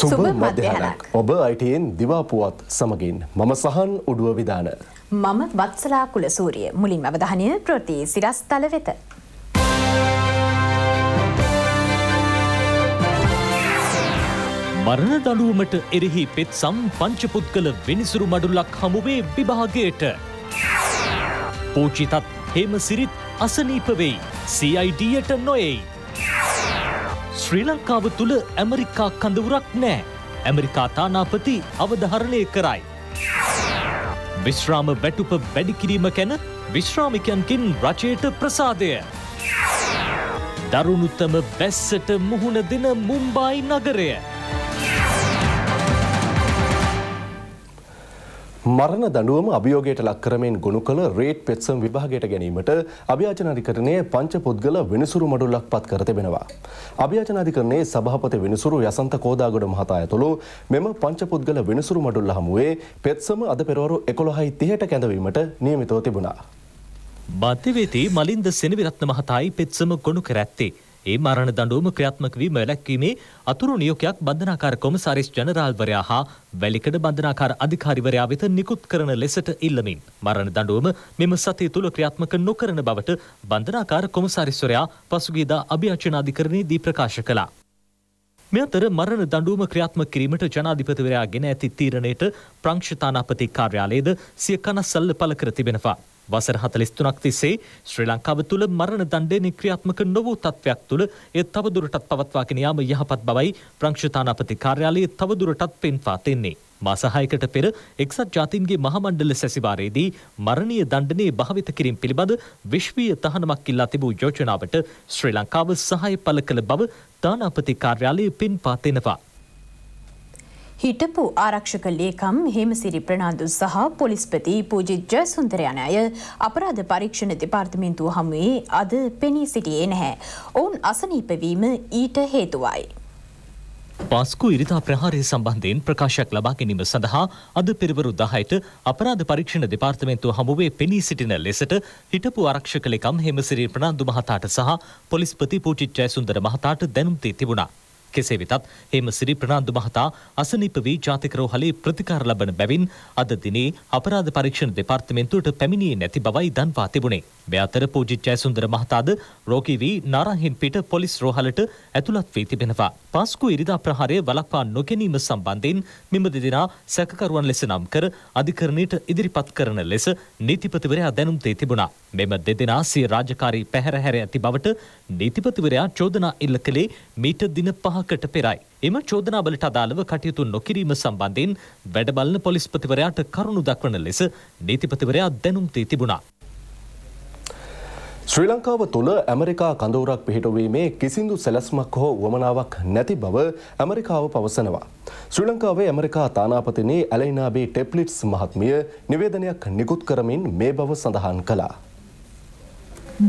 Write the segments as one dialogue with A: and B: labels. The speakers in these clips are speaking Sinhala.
A: සුබ මධ්‍යහනක් ඔබ අයිටයෙන් දිවාපුවත් සමගින් මම සහන් උඩුව
B: විධාන. මම වත්සලා කුලසූරිය මුලින් අවධානය ප්‍රති සිරස්තල වෙත.
C: මරණ දඩුවමට එරෙහි පෙත් සම් පංචපුත් කළ වෙනිසුරු මඩුල්ලක් හමුවේ විභාගයට. පූචිතත් හෙම සිරිත් අසනීපවෙයි CIDයට නොයෙයි. ශ්‍රී ලංකාව තුළ ඇමරිකා කඳවුරක් නෑ. ඇමරිකා තානාපති අවධහරණය කරයි. විශ්‍රාම වැටුප වැඩිකිරීම කැන විශ්‍රාමිකයන්කින් රජයට ප්‍රසාදය. දරුණුත්තම බැස්සට මුහුණ දෙන මුම්බයි නගරය. මරණ දඩුවම
A: අභියෝගයට ලක්කරමෙන් ගොුණු කළ රේට් පෙත්සම් විභාගයට ගැනීමට අභ්‍යාචනාධිකරණය පංච පුද්ගල වෙනසුරු මඩුල්ලක් පත් කර තිබෙනවා. අභ්‍යාචනාධිකරණයේ සභහපති වෙනසුරු යසන්ත කෝදාගොඩ මහතා ඇතුළු මෙම පංච පුද්ගල වෙනසුරු මඩුල්ල හමුවේ පෙත්සම අද පෙරවරු එකොළොහයි තිහට කැඳවීමට නියමිතව තිබුණා.
C: බන්තිවේති මලින්ද සෙනවිරත්න මහතායි පෙත්සම ගොුණු කරඇත්තේ. ඒ මරණ දඬුවම ක්‍රියාත්මක වීම වැළැක්වීමේ අතුරු නියෝගයක් බන්ධනාකාර කොමසාරිස් ජනරාල්වරයා හා වැලිකඩ බන්ධනාකාර අධිකාරිවරයා වෙත නිකුත් කරන ලෙසට ඉල්ලමින් මරණ දඬුවම මෙම සතිය තුල ක්‍රියාත්මක නොකරන බවට බන්ධනාකාර කොමසාරිස්වරයා පසුගියදා අභියාචනාධිකරණයේ දී ප්‍රකාශ කළා. මේ අතර මරණ දඬුවම ක්‍රියාත්මක කිරීමට ජනාධිපතිවරයා ගෙන ඇති තීරණයට ප්‍රංශ තානාපති කාර්යාලයේද සිය කනස්සල්ල පළ කර තිබෙනවා. වසර 43ක් තිස්සේ ශ්‍රී ලංකාව තුළ මරණ දණ්ඩය නික්‍රියාත්මක නොවූ තත්ත්වයක් තුළ එය තවදුරටත් පවත්වාගෙන යාම යහපත් බවයි ප්‍රංශතානාපති කාර්යාලයේ තවදුරටත් පෙන්වා තින්නේ. මාසහයකට පෙර එක්සත් ජාතීන්ගේ මහමණ්ඩල සැසිවාරයේදී මරණීය දණ්ඩනය භාවිත කිරීම පිළිබඳ විශ්වීය තහනමක් ඉල්ලා තිබූ යෝජනාවට ශ්‍රී ලංකාව සහය පළ කළ බව තානාපති කාර්යාලය පින් පාතෙනවා.
B: හිටපු ආරක්ෂක ලේකම් හෙමසිරි ප්‍රනාාන්දු සහ පොලිස්පති පූජිත් ජයසුන්දරයන අය අපරාධ පරීක්ෂණ දෙපාර්තමින්තුව හමුවේ අද පෙනී සිටියේ නැහැ. ඔවුන් අසනීපවීම ඊට හේතුවයි.
C: පාස්කු ඉරිතා ප්‍රහාරය සම්බන්ධයෙන් ප්‍රකාශයක් ලබා ගැනීම සඳහා අද පෙරවරු දහයට අපරාධ පරීක්ෂණ දෙපාර්තමේන්තුව හමුවේ පෙනී සිටින ලෙසට හිටපු ආරක්ෂක ලේකම් හෙමසිරි ප්‍රනාන්දු මහතාට සහ පොලිස්පති පූජිත් ජයසුන්දර මහතාට දැනුම් දී තිබුණා. කෙසේ වෙතත් හේමසිරි ප්‍රනාන්දු මහතා අසනීප වී ජාතික රෝහලේ ප්‍රතිකාර ලබන බැවින් අද දිනේ අපරාධ පරීක්ෂණ දෙපාර්තමේන්තුවට පැමිණියේ නැති බවයි දන්වා තිබුණේ. මේ අතර පූජිත් ජයසුන්දර මහතාද රෝගී වී නාරංහින්පිට පොලිස් රෝහලට ඇතුළත් වී තිබෙනවා. පාස්කු ඉරිදා ප්‍රහාරය වළක්වා නොගැනීම සම්බන්ධයෙන් මෙම දෙදෙනා සැකකරුවන් ලෙස නම් කර අධිකරණයට ඉදිරිපත් කරන ලෙස නීතිපතිවරයා දැනුම් දී තිබුණා. මෙම දෙදෙනා සිය රාජකාරී පැහැර හැර ඇති බවට නීතිපතිවරයා චෝදනා ඉල්ල කළේ මීට දින පහ පහකට පෙරයි. එම චෝදනාවලට අදාළව කටයුතු නොකිරීම සම්බන්ධයෙන් වැඩබලන පොලිස්පතිවරයාට කරුණු දක්වන ලෙස නීතිපතිවරයා දැනුම් දී තිබුණා.
A: ශ්‍රී ලංකාව තුළ ඇමරිකා කඳවුරක් පිහිටවීමේ කිසිදු සැලස්මක් හෝ වමනාවක් නැති බව ඇමරිකාව පවසනවා. ශ්‍රී ලංකාවේ ඇමරිකා තානාපතිනේ ඇලයිනාබී ටෙප්ලිට්ස් මහත්මිය නිවේදනයක් නිකුත් කරමින් මේ බව සඳහන් කලා.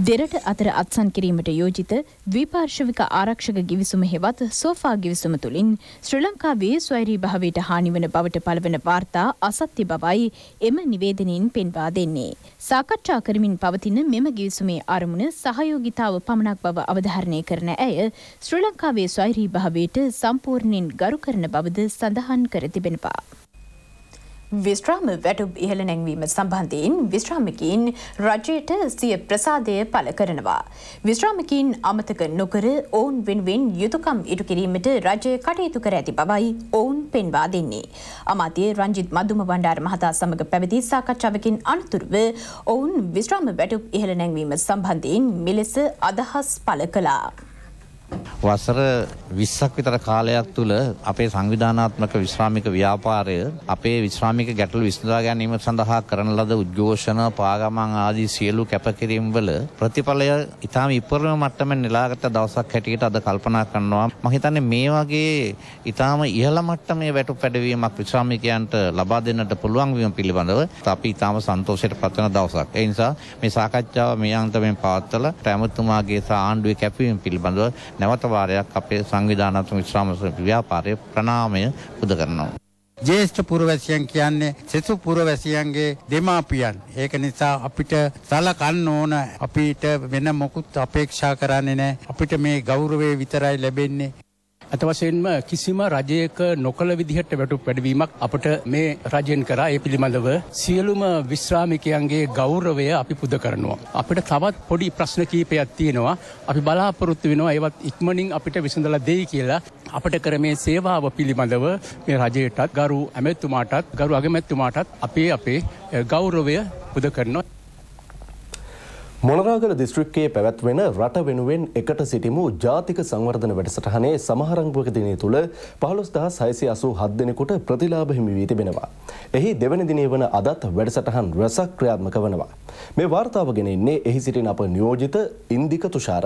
B: දෙරට අතර අත්සන් කිරීමට යෝජිත ද්විපාර්ශවික ආරක්ෂක ගිවිසුම හෙවත් සෝෆා ගිවිසුම තුළින් ශ්‍රී ලංකාවේ ස්වෛරී භාවයට හානිවන බවට පළවන වාර්තා අසත්‍ය බවයි එම නිවේදනයෙන් පෙන්වා දෙන්නේ. සාකච්ඡා කරමින් පවතින මෙම ගිවිසුමේ අරමුණ සහයෝගිතාව පමණක් බව අවධාරණය කරන ඇය ශ්‍රී ලංකාවේ ස්වෛරී භාවයට සම්පූර්ණයෙන් ගරු කරන බවද සඳහන් කර තිබෙනවා. විශ්‍රාම වැටුප් ඉහළ නැංවීම සම්බන්ධයෙන් විශ්‍රාමිකීන් රජයට සිය ප්‍රසාදය පළ කරනවා. විශ්‍රාමිකීන් අමතක නොකර ඔවුන් වෙනුවෙන් යුතුකම් ඉටු කිරීමට රජය කටයුතු කර ඇති බවයි ඔවුන් පෙන්වා දෙන්නේ. අමාතිය රංජිත් මදුම බණ්ඩාර මහතා සමඟ පැවති සාකච්ඡාවකින් අනතුරුව ඔවුන් විශ්‍රාම වැටුප් ඉහළ නැංවීම සම්බන්ධයෙන් මෙලෙස අදහස් පළ කලා.
D: වසර 20ක් විතර කාලයක් තුළ අපේ සංවිධානාත්මක විශ්‍රාමික ව්‍යාපාරය අපේ විශ්‍රාමික ගැටලු විසඳා ගැනීම සඳහා කරන ලද උද්ඝෝෂණ, පාගමන් ආදී සියලු කැපකිරීම් වල ප්‍රතිඵලය ඊටාම ඉපරම මට්ටමෙන් නෙලාගත් දවසක් හැටියට අද කල්පනා කරනවා. මම හිතන්නේ මේ වගේ ඊටාම ඉහළ මට්ටමේ වැටු පැඩවීමක් විශ්‍රාමිකයන්ට ලබා දෙන්නට පුළුවන් වීම පිළිබඳව අපි ඊටාම සන්තෝෂයට පත්වන දවසක්. ඒ නිසා මේ සාකච්ඡාව මේ අන්තයෙන් පවත්වලා රැමතුමාගේ සහ ආණ්ඩුවේ කැපවීම පිළිබඳව නැවත වාරයක් අපේ සංවිධානාත්මක විශ්‍රාම ව්‍යාපාරයේ ප්‍රණාමය පුද කරනවා. ජේෂ්ඨ පුරවැසියන් කියන්නේ සෙසු පුරවැසියන්ගේ දෙමාපියන්. ඒක නිසා අපිට සලකන්න ඕන අපිට වෙන මොකුත් අපේක්ෂා කරන්නේ නැහැ. අපිට මේ ගෞරවය විතරයි ලැබෙන්නේ. අතවශයෙන්ම කිසිම රජයක නොකළ විදිහට වැටුප් වැඩවීමක් අපට මේ රජයෙන් කරා ඒ පිළිබඳව සියලුම
A: විශ්‍රාමිකයන්ගේ ගෞරවය අපි පුද කරනවා. අපිට තවත් පොඩි ප්‍රශ්න කීපයක් තියෙනවා අපි බලාපොරොත්තු වෙනවා ඒවත් ඉක්මනින් අපිට විසඳල දෙයි කියලා අපට කර මේ සේවාව පිළිබඳව මේ රජයටත් ගරු ඇමැත්තුමාටත් ගරු අගමැත්තුමාටත් අපේ අපේ ගෞරවය පුද කරනවා. මොනරාගල දිස්ත්‍රික්කයේ පැවැත්වෙන රට වෙනුවෙන් එකට සිටිමු ජාතික සංවර්ධන වැඩසටහනේ සමහරංගුවක දිනය තුළ පහළොස් දහස් හයසි අසූ හත් දෙනෙකුට ප්‍රතිලාභ හිමිවී තිබෙනවා. එහි දෙවැනි දිනේ වන අදත් වැඩසටහන් රසක් ක්‍රියාත්මක වනවා. මේ වාර්තාව ගෙනෙන්නේ එහි සිටින අප නියෝජිත ඉන්දික තුෂාර.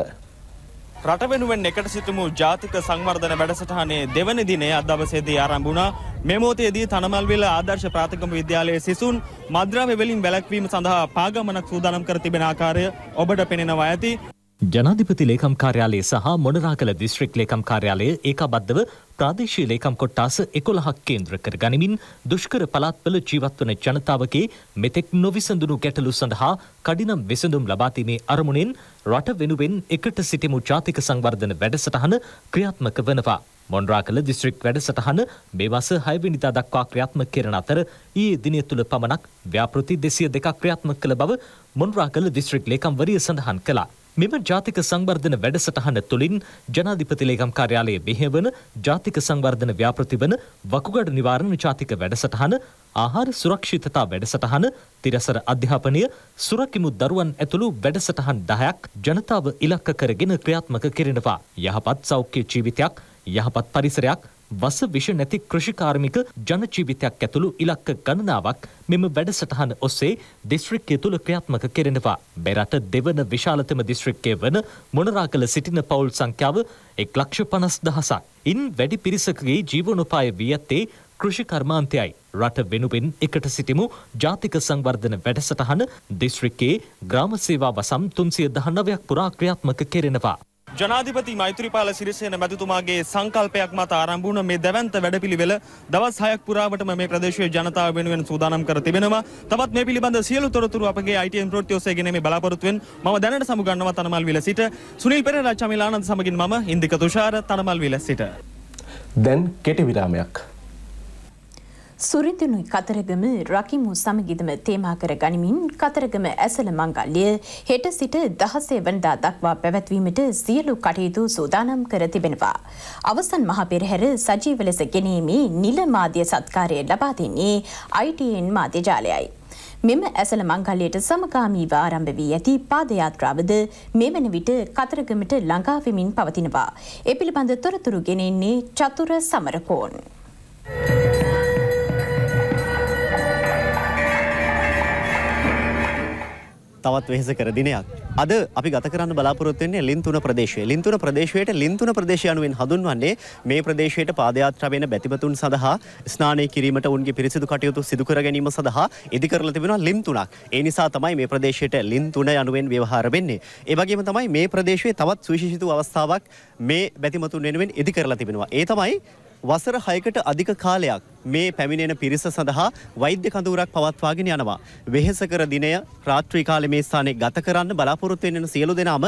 C: රට වෙනුවෙන් එකට සිටමු ජාතික සංවර්ධන වැඩසටහනේ දෙවනි දිනේ අද දවසේදී ආරම්භ වුණා. මෙමෝතයේදී තනමල්වෙල ආදර්ශ ප්‍රාථකම විද්‍යාලයේ සිසුන් මද්‍රව්‍ය වලින් වැළැක්වීම සඳහා පාගමනක් සූදානම් කර තිබෙන ආකාරය ඔබට පෙනෙනවා ඇති. ජනාධිපති ලේකම් කාර්යාලය සහ මොනරාගල දිස්ත්‍රික් ලේකම් කාර්යාලය ඒකාබද්ධව ප්‍රාදේශීය ලේකම් කොට්ටාස එකොළහක් කේන්ද්‍ර කර ගනිමින් දුෂ්කර පළාත්වල ජීවත්වන ජනතාවගේ මෙතෙක් නොවිසඳුණු ගැටලු සඳහා කඩිනම් විසඳුම් ලබාදීමේ අරමුණෙන් රට වෙනුවෙන් එකට සිටිමු ජාතික සංවර්ධන වැඩසටහන ක්‍රියාත්මක වනවා. මොන්රාකල දිස්ත්‍රික් වැඩසටහන මේ වස හයවිනිදා දක්වා ක්‍රියාත්මක කරන අතර ඊයේ දිනය තුළ පමණක් ව්‍යාපෘති දෙසිය දෙකක් ක්‍රියාත්මක කළ බව මොන්රාකල දිස්ත්‍රික් ලේකම්වරිය සඳහන් කළා. මෙම ජාතික සංවර්ධන වැඩසටහන තුළින් ජනාධිපති ලේකම් කාර්යාලයේ මෙහෙවන ජාතික සංවර්ධන ව්‍යාපෘතිවන වකුගඩු නිවාරණ ජාතික වැඩසටහන ආහාර සුරක්ෂිතතා වැඩසටහන තිරසර අධ්‍යාපනය සුරකිමු දරුවන් ඇතුළු වැඩසටහන් දහයක් ජනතාව ඉලක්ක කරගෙන ක්‍රියාත්මක කිරෙනවා. යහපත් සෞඛ්‍ය ජීවිතයක් යහපත් පරිසරයක් වස විෂ නැති කෘෂිකාර්මික ජනජීවිතයක් ඇතුළු ඉලක්ක ගණනාවක් මෙම වැඩසටහන ඔස්සේ දිස්ත්‍රික්කය තුළ ක්‍රියාත්මක කෙරෙනවා. මෙරට දෙවන විශාලතම දිස්ත්‍රික්කය වන මොනරාගල සිටින පවුල් සංඛ්‍යාව එක් ලක්ෂ පනස් දහසක්. ඉන් වැඩි පිරිසකගේ ජීවනොපාය වී ඇත්තේ කෘෂිකර්මාන්තයයි. රට වෙනුවෙන් එකට සිටිමු ජාතික සංවර්ධන වැඩසටහන දිස්ත්‍රික්කේ ග්‍රාමසේවා වසම් තුන්සිය දහනවයක් පුරා ක්‍රියාත්මක කෙරෙනවා. ජනාධිපති මෛත්‍රීපාල සිරිසේන මැතිතුමාගේ සංකල්පයක් මත ආරම්භ වුණ මේ දැවැන්ත වැඩපිළිවෙල දවස් 6ක් පුරාවටම මේ ප්‍රදේශයේ ජනතාව වෙනුවෙන් සූදානම් කර තිබෙනවා. තවත් මේ පිළිබඳ සියලු තොරතුරු අපගේ ITN ප්‍රවෘත්ති ඔස්සේ ගෙන මේ බලාපොරොත්තුෙන් මම දැනට සමුගන්නවා තනමල් විල සිට සුනිල් පෙරේරා චමිලානන්ද සමගින් මම ඉන්දික තුෂාර තනමල් විල සිට.
A: දැන් කෙටි විරාමයක්.
B: සුරිඳුනුයි කතරගම රකිමු සමගිදම තේමා කර ගනිමින් කතරගම ඇසල මංගල්‍ය හෙට සිට දහසේ වනදා දක්වා පැවැත්වීමට සියලු කටයුතු සූදානම් කර තිබෙනවා. අවසන් මහ පෙරහැර සජීව ලෙස ගෙනීමේ නිල මාධ්‍ය සත්කාරය ලබා දෙන්නේ ITN මාධ්‍ය ජාලයයි. මෙම ඇසල මංගල්‍යයට සමකාමීව ආරම්භ වී ඇති පාදයාත්‍රාවද මෙවැනි විට කතරගමට ළඟා වෙමින් පවතිනවා. ඒ පිළිබඳ තොරතුරු ගෙනෙන්නේ චතුර සමරකෝන්. Thank you.
D: තවත් වෙහෙස කර දිනයක්. අද අපි ගත කරන්න බලාපොරොත්තු වෙන්නේ ලින්තුන ප්‍රදේශය. ලින්තුන ප්‍රදේශයට ලින්තුන ප්‍රදේශය අනුවෙන් හඳුන්වන්නේ මේ ප්‍රදේශයට පාදයාත්‍රා වෙන බැතිමතුන් සඳහා ස්නානය කිරීමට ඔවුන්ගේ පිරිසිදු කටයුතු සිදු කර ගැනීම සඳහා ඉදි කරලා තිබෙනවා ලින්තුනක්. ඒ නිසා තමයි මේ ප්‍රදේශයට ලින්තුන යනුවෙන් ව්‍යවහාර වෙන්නේ. ඒ වගේම තමයි මේ ප්‍රදේශයේ තවත් සුවිශේෂිත අවස්ථාවක් මේ බැතිමතුන් වෙනුවෙන් ඉදි කරලා තිබෙනවා. ඒ තමයි වසර 6කට අධික කාලයක් මේ පැමිණෙන පිරිස සඳහා වෛද්‍ය කඳවුරක් පවත්වාගෙන යනවා. වෙහෙසකර දිනය රාත්‍රී කාලේ මේ ස්ථානයේ ගත කරන්න බලාපොරොත්තු වෙන සියලු දෙනාම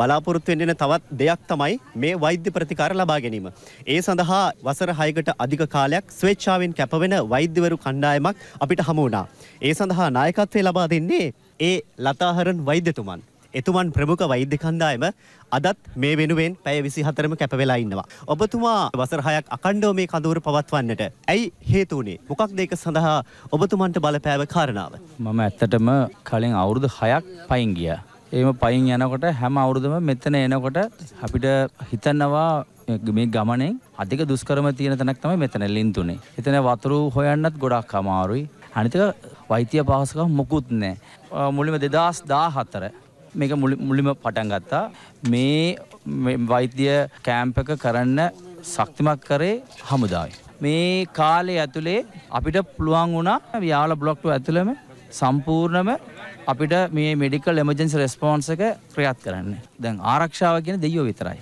D: බලාපොරොත්තු වෙන තවත් දෙයක් තමයි මේ වෛද්‍ය ප්‍රතිකාර ලබා ගැනීම. ඒ සඳහා වසර 6කට අධික කාලයක් ස්වේච්ඡාවෙන් කැපවෙන වෛද්‍යවරු කණ්ඩායමක් අපිට හමු වුණා. ඒ සඳහා නායකත්වය ලබා දෙන්නේ ඒ ලතාහරන් වෛද්‍යතුමන්. එතුමන් ප්‍රමුඛ වෛද්‍ය කණ්ඩායම අදත් මේ වෙනුවෙන් පැය 24ම කැප වෙලා ඉන්නවා. ඔබතුමා වසර 6ක් අඛණ්ඩව මේ කඳවුර පවත්වන්නට ඇයි හේතු වුනේ? මොකක්ද ඒක සඳහා ඔබතුමන්ට බලපෑව කාරණාව? මම ඇත්තටම කලින් අවුරුදු 6ක් පයින් ගියා. ඒම පයින් යනකොට හැම අවුරුදම මෙතන එනකොට අපිට හිතනවා මේ ගමනේ අධික දුෂ්කරම තියෙන තැනක් තමයි මෙතන ලින්තුනේ. එතන වතුරු හොයන්නත් ගොඩක් අමාරුයි. අනිතක වෛත්‍ය පහසුකම් මොකුත් නැහැ. මුලින්ම 2014 මේක මුලිම පටන් ගත්තා. මේ වෛද්‍ය කෑම්පක කරන්න සක්තිමක් කරේ හමුදායි. මේ කාලේ ඇතුලේ අපිට පුළුවන් වුණා යාල බ්ලොක්ටුව ඇතුළම සම්පූර්ණම අපිට මේ මෙඩිකල් එමජන්සි රෙස්පොන්ස් එක ක්‍රියාත් කරන්න. දැන් ආරක්ෂාව කියන දෙයියෝ විතරයි.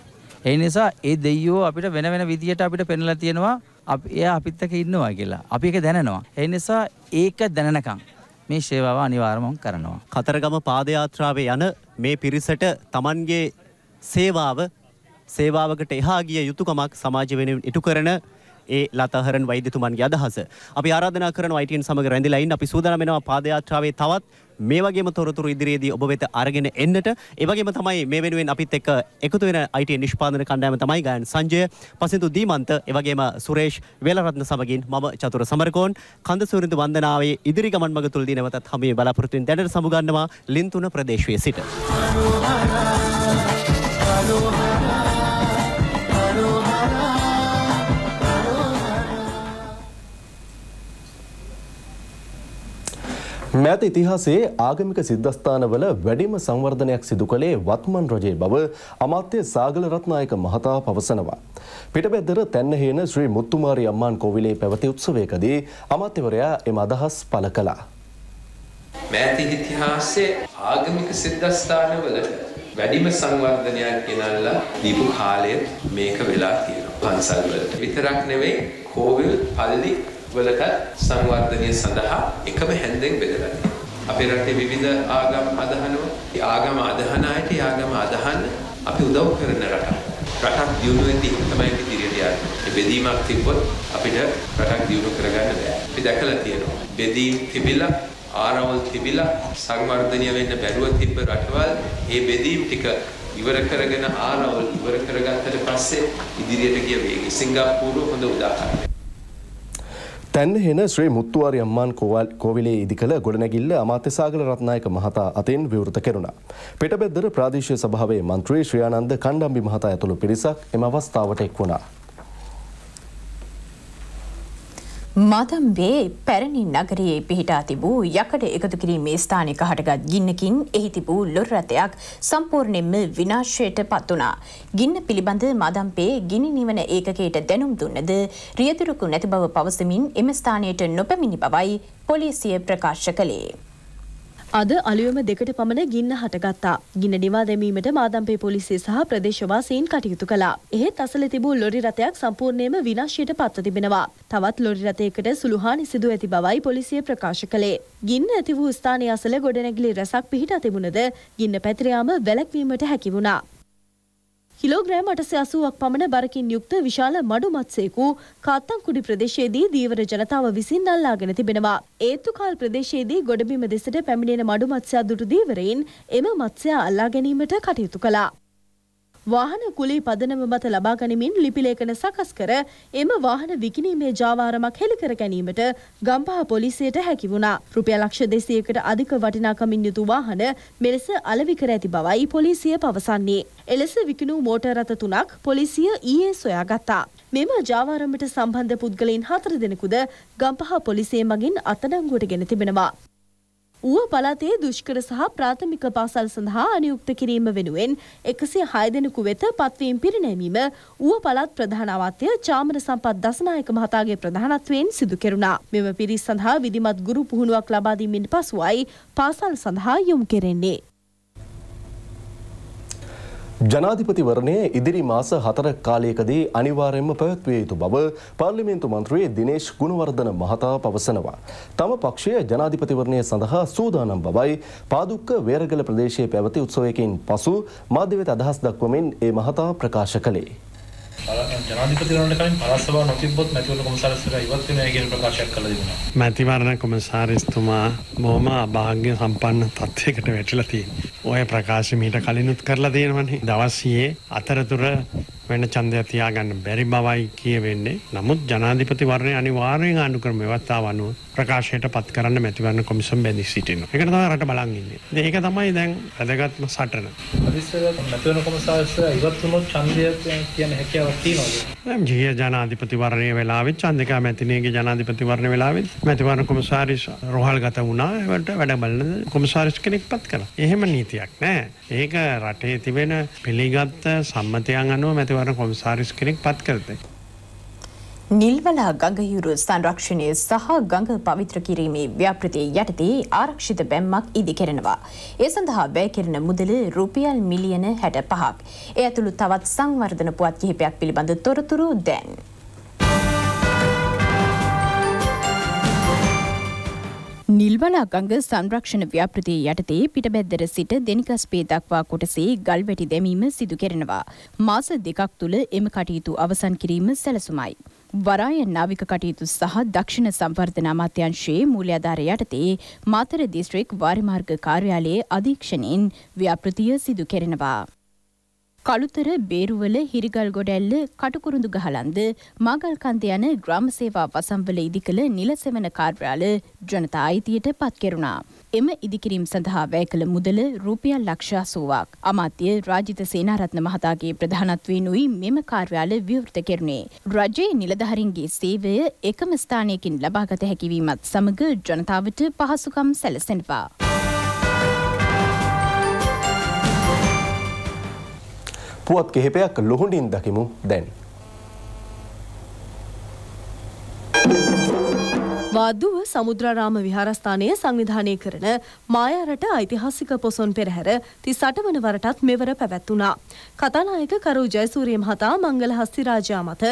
D: ඒ නිසා ඒ දෙයියෝ අපිට වෙන වෙන විදියට අපිට පෙන්ලා තියෙනවා අපි එයා අපිත් එක්ක ඉන්නවා කියලා. අපි ඒක දැනනවා. ඒ නිසා ඒක දැනනකම් මේ සේවාව අනිවාර්යම කරනවා. කතරගම පාදයාත්‍රාවේ යන මේ පිරිසට Tamanගේ සේවාව සේවාවකට එහා ගිය යුතුයකමක් සමාජ වෙනුවෙන් ඉටු කරන ඒ ලතාහරන් වෛද්‍යතුමන්ගේ අදහස. අපි ආරාධනා කරන අයිටන් සමඟ රැඳිලා ඉන්න අපි සූදානම් වෙනවා පාදයාත්‍රාවේ තවත් මේ වගේම තොරතුරු ඉදිරියේදී ඔබ වෙත අරගෙන එන්නට ඒ වගේම තමයි මේ වෙනුවෙන් අපිත් එක්ක එකතු වෙන IT නිෂ්පාදන කණ්ඩායම තමයි ගායන් සංජය පසින්දු දීමන්ත ඒ වගේම සුරේෂ් වේලරත්න සමගින් මම චතුර සමරකෝන් කන්ද සූරින්දු වන්දනාවේ ඉදිරි ගමන් මඟ තුලදී නැවතත් හැමේ බලාපොරොත්තු වෙන දැනට සමුගන්නවා ලින්තුන ප්‍රදේශයේ සිට Aloha
A: මෑත ඉතිහාසයේ ආගමික සිද්ධස්ථානවල වැඩිම සංවර්ධනයක් සිදු කළේ වත්මන් රජයේ බව අමාත්‍ය සාගල රත්නායක මහතා පවසනවා. පිටබැද්දර තැන්නහේන ශ්‍රී මුත්තුමාරි අම්මාන් කෝවිලේ පැවති උත්සවයකදී අමාත්‍යවරයා එම අදහස් පළ කළා.
C: මෑත ඉතිහාසයේ ආගමික සිද්ධස්ථානවල වැඩිම සංවර්ධනයක් ගෙනල්ලා දීපු කාලය මේක වෙලා තියෙනවා. පන්සල්වල විතරක් නෙවෙයි කෝවිල් පල්ලි වලට සංවර්ධනය සඳහා එකම හැන්දෙන් බෙදගන්න. අපේ රටේ විවිධ ආගම් අදහනවා. ආගම අදහන අයට ආගම අදහන්න අපි උදව් කරන රටක්. රටක් දියුණු වෙද්දී තමයි අපි ඉදිරියට යන්නේ. මේ බෙදීමක් තිබ්බොත් අපිට රටක් දියුණු කරගන්න බෑ. අපි දැකලා තියෙනවා. බෙදීම් තිබිලා ආරවල් තිබිලා සංවර්ධනය වෙන්න බැරුව තිබ්බ රටවල් මේ බෙදීම් ටික ඉවර කරගෙන ආරවල් ඉවර කරගත්තට පස්සේ ඉදිරියට ගිය වේගය. සිංගප්පූරුව හොඳ උදාහරණයක්.
A: තැන්හෙන ශ්‍රී මුත්තුවාර අම්මාන් කෝවිලේ ඉදි කළ ගොඩනැගිල්ල අමාත්‍යසාගල රත්නායක මහතා අතෙන් විවෘත කෙරුණ. පෙටබෙද්දර ප්‍රාදේශය සභාවේ මන්ත්‍රී ශ්‍රියානන්ද කණ්ඩම්බි මහතා ඇතුළු පිරිසක් එම අවස්ථාවට එක් වුණා.
B: මදම්බේ පැරණි නගරයේ පිහිටා තිබූ යකඩ එකතු කිරීමේ ස්ථානික හටගත් ගින්නකින් එහි තිබූ ලොර රථයක් සම්පූර්ණයෙන්ම විනාශයට පත් වුණා. ගින්න පිළිබඳ මදම්පේ ගිනි නිවන ඒකකයට දැනුම් දුන්නද රියදුරුකු නැති බව පවසමින් එම ස්ථානයට නොපැමිණි බවයි පොලිසිය ප්‍රකාශ කළේ.
E: අද අලුයම දෙකට පමණ ගින්න හටගත්තා. ගින්න නිවා දැමීමට මාදම්පේ පොලිසිය සහ ප්‍රදේශවාසීන් කටයුතු කළා. එහෙත් අසල තිබූ ලොරි රථයක් සම්පූර්ණයෙන්ම විනාශයට පත්ව තිබෙනවා. තවත් ලොරි රථයකට සුළු හානි සිදු ඇති බවයි පොලිසිය ප්‍රකාශ කළේ. ගින්න ඇති වූ ස්ථානය අසල ගොඩනැගිලි රැසක් පිහිටා තිබුණද ගින්න පැතිර යාම වැළැක්වීමට හැකි වුණා. කිලෝග්‍රෑම් 880ක් පමණ බරකින් යුක්ත විශාල මඩු මත්ස්‍යයෙකු කාත්තන්කුඩි ප්‍රදේශයේදී දීවර ජනතාව විසින් අල්ලාගෙන තිබෙනවා. ඒත්තුකාල් ප්‍රදේශයේදී ගොඩබිම දෙසට පැමිණෙන මඩු මත්ස්‍යා දුටු දීවරයින් එම මත්ස්‍යා අල්ලා ගැනීමට කටයුතු කළා. වාහන කුලී පදනම මත ලබා ගනිමින් ලිපිලේඛන සකස් කර එම වාහන විකිණීමේ ජාවාරමක් හෙළි කර ගැනීමට ගම්පහ පොලිසියට හැකි වුණා. රුපියල් ලක්ෂ 200කට අධික වටිනාකමින් යුතු වාහන මෙලෙස අලෙවි කර ඇති බවයි පොලිසිය පවසන්නේ. එලෙස විකිණූ මෝටර රථ තුනක් පොලිසිය ඊයේ සොයාගත්තා. මෙම ජාවාරමට සම්බන්ධ පුද්ගලයන් හතර දෙනෙකුද ගම්පහ පොලිසිය මගින් අත්අඩංගුවට ගෙන තිබෙනවා. ඌව පළාතේ දුෂ්කර සහ ප්‍රාථමික පාසල් සඳහා අනියුක්ත කිරීම වෙනුවෙන් එකසිය හය දෙනෙකු වෙත පත්වීම් පිරිනැමීම ඌව පළාත් ප්‍රධාන අමාත්‍ය චාමර සම්පත් දසනායක මහතාගේ ප්‍රධානත්වයෙන් සිදු කෙරුණා. මෙම පිරිස් සඳහා විධිමත් ගුරු පුහුණුවක් ලබා දීමෙන් පසුවයි පාසල් සඳහා යොමු කෙරෙන්නේ.
A: ජනාධිපතිවරණය ඉදිරි මාස හතර කාලයකදී අනිවාර්යෙන්ම පැවැත්විය යුතු බව පාර්ලිමේන්තු මන්ත්‍රයේ දිනේශ් ගුණවර්ධන මහතා පවසනවා. තම පක්ෂය ජනාධිපතිවරණය සඳහා සූදානම් බවයි පාදුක්ක වේරගල ප්‍රදේශයේ පැවති උත්සවයකින් පසු මාධ්‍ය වෙත අදහස් දක්වමින් ඒ මහතා ප්‍රකාශ කළේ.
C: ජනාධිපතිවරණට කලින් පළාත් සභාව නොතිබ්බොත් මැතිවරණ කොමසාරිස්තුමා ඉවත් වෙනවා කියන ප්‍රකාශයක් කළා තිබුණා.
D: මැතිවරණ කොමසාරිස්තුමා බොහොම අභාග්‍ය සම්පන්න තත්යකට වැටිලා තියෙනවා. ඔය ප්‍රකාශ මීට කලිනුත් කරලා තියෙනවනේ. දවසියේ අතරතුර වෙන ඡන්දය තියාගන්න බැරි බවයි කියවෙන්නේ. නමුත් ජනාධිපතිවරණය අනිවාර්යෙන් ආණ්ඩුක්‍රම ව්‍යවස්ථාව අනුව ප්‍රකාශයට පත් කරන්න මැතිවරණ කොමිසම් බැඳි සිටින එක තම රට බලන්ගන්න ඒක තමයි දැන් ඇදගත්ම සටන
C: මැතිවන කොමසාස ඉවත්තුම චන්දය කියන හැකවක්ති
D: නොද ජිය ජනාධිපතිවරණය වෙලාවෙත් චන්දක මැතිනගේ ජනාධිපතිවරණ වෙලාවෙත් මැතිවරණ කොමසාරිස් රොහල් ගත වුණාට වැඩබලන කොමසාරිස් කෙනෙක් පත් කළ එහෙම නීතියක් නෑ ඒක රටේ තිබෙන පිළිගත්ත සම්මතයන් අනුව මැතිවරණ කොමසාරිස් කෙනෙක් පත් කරතේ
B: නිල්වලා ගඟහිුරු සංරක්ෂණය සහ ගඟ පවිත්‍ර කිරීමේ ව්‍යාපෘතිය යටතේ ආරක්ෂිත බැම්මක් ඉදි කරනවා. ඒ සඳහා බෑ කරන මුදල රුපියල් මිලියන හැට පහක්. එය ඇතුළු තවත් සංවර්ධන පුවත් කිහිපයක් පිළිබඳ තොරතුරු දැන්. නිල්වලා ගඟ සංරක්ෂණ ව්‍යාපෘතිය යටතේ පිටබැද්දර සිට දෙනිකස්පේ දක්වා කොටසේ ගල්වැටි දැමීම සිදු කරනවා. මාස දෙකක් තුළ එම කටයුතු අවසන් කිරීම සැලසුමයි. වරාය නාවික කටයුතු සහ දක්ෂිණ සංවර්ධන අමාත්‍යංශයේ මූල්‍යාධාර යටතේ මාතර දිස්ත්‍රික් වාරිමාර්ග කාර්යාලයේ අධීක්ෂණයෙන් ව්‍යාපෘතිය සිදු කෙරෙනවා. කළුතර බේරුවල හිරිගල් ගොඩැල්ල කටුකුරුඳු ගහලන්ද මගල් කන්ද යන ග්‍රාම සේවා වසම්වල ඉදිකළ නිලසෙවන කාර්යාල ජනතා අයිතියට පත් කෙරුණා. එම ඉදිකිරීම් සඳහා වැය කළ මුදල රුපියල් ලක්ෂ 80ක්. අමාත්‍ය රාජිත සේනාරත්න මහතාගේ ප්‍රධානත්වයෙන්ුයි මෙම කාර්යාල විවෘත කෙරුණේ. රජයේ නිලධාරීන්ගේ සේවය එකම ස්ථානයකින් ලබාගත හැකිවීමත් සමග ජනතාවට පහසුකම් සැලසෙනවා.
A: පුවත් කිහිපයක් ලොහුඩින් දකිමු දැන්.
E: වාදුව සමුද්‍රාරාම විහාරස්ථානය සංවිධානය කරන මායාරට ඓතිහාසික පොසොන් පෙරහැර 38 වන වරටත් මෙවර පැවැත්ුණා. කතානායක කරු ජයසූරිය මහතා මංගල හස්තිරාජා මත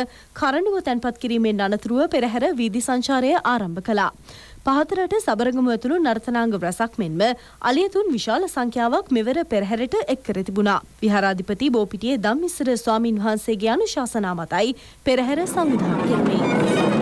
E: කරඬුව තැන්පත් කිරීමෙන් අනතුරුව පෙරහැර වීදි සංචාරය ආරම්භ කළා. පහතරට සබරගම ඇතුළු නර්තනාංග රැසක් මෙන්ම අලියතුන් විශාල සංඛ්‍යාවක් මෙවර පෙරහැරට එක් කර තිබුණා. විහාරාධිපති බෝපිටියේ ධම්මිස්සර ස්වාමින් වහන්සේගේ අනුශාසනා මතයි පෙරහැර සංවිධානය කෙරුණේ.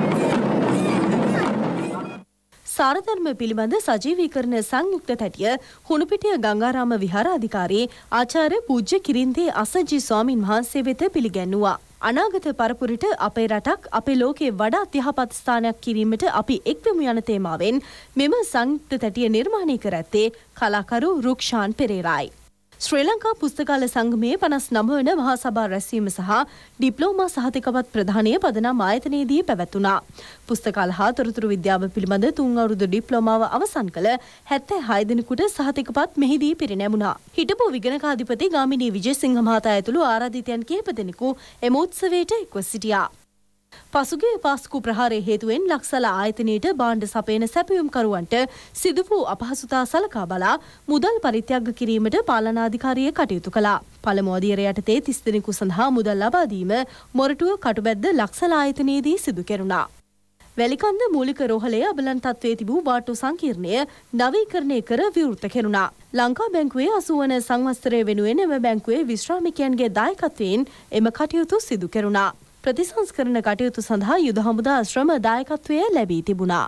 E: සාරධර්ම පිළිබඳ සජීවීකරණ සංයුක්ත තැටිය හුණුපිටිය ගංගාරාම විහාරාධිකාරී ආචාර්ය පූජ්‍ය කිරින්දේ අසජී ස්වාමින් වහන්සේ වෙත පිළිගැන්වුවා. අනාගත පරපුරට අපේ රටක් අපේ ලෝකේ වඩාත් යහපත් ස්ථානයක් කිරීමට අපි එක්වෙමු යන තේමාවෙන් මෙම සංයුක්ත තැටිය නිර්මාණය කර ඇත්තේ කලාකරු රුක්ෂාන් පෙරේරායි. ශ්‍රී ලංකා පුස්තකාල සංගමයේ 59 වන මහා සභා රැස්වීම සහ ඩිප්ලෝමා සහතිකපත් ප්‍රදානය පදනම් ආයතනයේදී පැවැතුණා. පුස්තකාල හා තොරතුරු විද්‍යාව පිළිබඳ තුන් අවුරුදු ඩිප්ලෝමාව අවසන් කළ 76 දිනකට සහතිකපත් මෙහිදී පිරිනැමුණා. හිටපු විගණකාධිපති ගාමිණී විජේසිංහ මහතා ඇතුළු ආරාධිතයන් කිහිප දෙනෙකු එම උත්සවයට එක්ව සිටියා. පසුගේ පාස්කු ප්‍රහාරය හේතුවෙන් ලක්සල ආයතනයට බාණ්ඩ සපයන සැපයුම්කරුවන්ට සිදු වූ අපහසුතා සලකා බලා මුදල් පරිත්‍යග්ග කිරීමට පාලනාධිකාරිය කටයුතු කළා. පළමුවදීර යටතේ තිස්දෙනෙකු සඳහා මුදල් ලබාදීම මොරටුව කටුබැද්ද ලක්සල ආයතනයේදී සිදු කෙරුණා. වැලිකන්ද මූලික රෝහලේ අබලන් තත්ත්වයේ තිබූ වාට්ටු සංකීර්ණය නවීකරණය කර විවෘත කෙරුණා. ලංකා බැංකුවේ අසුවන සංවස්තරය වෙනුවෙන් එම බැංකුවේ විශ්‍රාමිකයන්ගේ දායකත්වයෙන් එම කටයුතු සිදු කෙරුණා. ප්‍රතිසංස්කරණ කටයුතු සඳහා යුද හමුදා ශ්‍රම දායකත්වය ලැබී තිබුණා.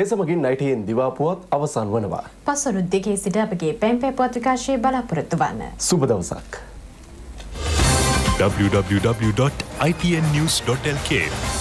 A: ඒ සමගින් අයිටයෙන් දිවාපුවත් අවසන් වනවා.
B: පසුරු දෙකේ සිට අපගේ පැම්පේ පත්‍රිකාශය බලාපොරොත්තු වන්න. සුබ
A: දවසක්. www.ipnnews.lk